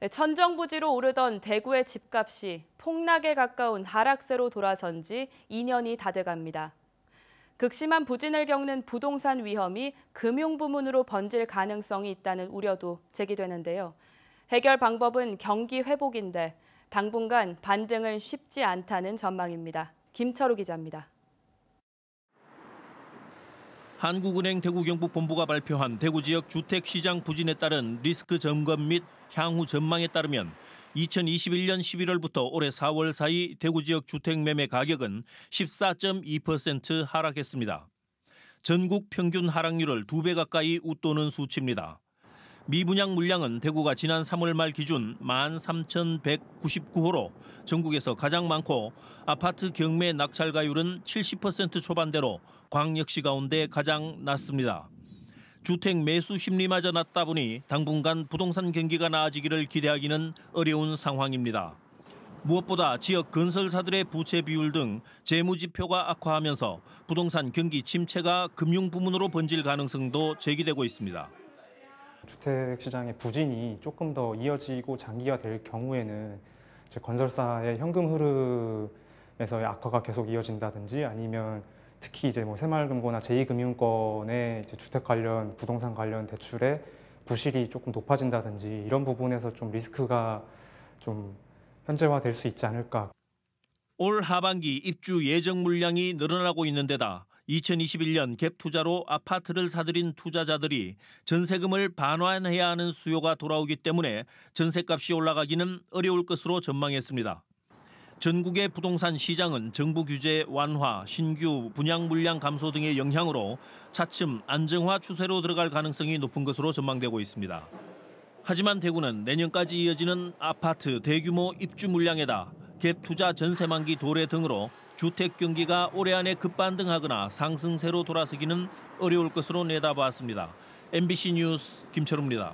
네, 천정부지로 오르던 대구의 집값이 폭락에 가까운 하락세로 돌아선 지 2년이 다 돼갑니다. 극심한 부진을 겪는 부동산 위험이 금융 부문으로 번질 가능성이 있다는 우려도 제기되는데요. 해결 방법은 경기 회복인데 당분간 반등은 쉽지 않다는 전망입니다. 김철우 기자입니다. 한국은행 대구경북본부가 발표한 대구 지역 주택시장 부진에 따른 리스크 점검 및 향후 전망에 따르면 2021년 11월부터 올해 4월 사이 대구 지역 주택 매매 가격은 14.2% 하락했습니다. 전국 평균 하락률을 2배 가까이 웃도는 수치입니다. 미분양 물량은 대구가 지난 3월 말 기준 13,199호로 전국에서 가장 많고 아파트 경매 낙찰가율은 70% 초반대로 광역시 가운데 가장 낮습니다. 주택 매수 심리마저 낮다 보니 당분간 부동산 경기가 나아지기를 기대하기는 어려운 상황입니다. 무엇보다 지역 건설사들의 부채 비율 등 재무 지표가 악화하면서 부동산 경기 침체가 금융 부문으로 번질 가능성도 제기되고 있습니다. 주택 시장의 부진이 조금 더 이어지고 장기화될 경우에는 이제 건설사의 현금 흐름에서의 악화가 계속 이어진다든지 아니면 특히 이제 뭐 새마을금고나 제2금융권의 주택 관련 부동산 관련 대출의 부실이 조금 높아진다든지 이런 부분에서 좀 리스크가 좀 현재화될 수 있지 않을까. 올 하반기 입주 예정 물량이 늘어나고 있는 데다 2021년 갭 투자로 아파트를 사들인 투자자들이 전세금을 반환해야 하는 수요가 돌아오기 때문에 전세값이 올라가기는 어려울 것으로 전망했습니다. 전국의 부동산 시장은 정부 규제 완화, 신규 분양 물량 감소 등의 영향으로 차츰 안정화 추세로 들어갈 가능성이 높은 것으로 전망되고 있습니다. 하지만 대구는 내년까지 이어지는 아파트 대규모 입주 물량에다 갭 투자 전세 만기 도래 등으로 주택 경기가 올해 안에 급반등하거나 상승세로 돌아서기는 어려울 것으로 내다봤습니다. MBC 뉴스 김철우입니다.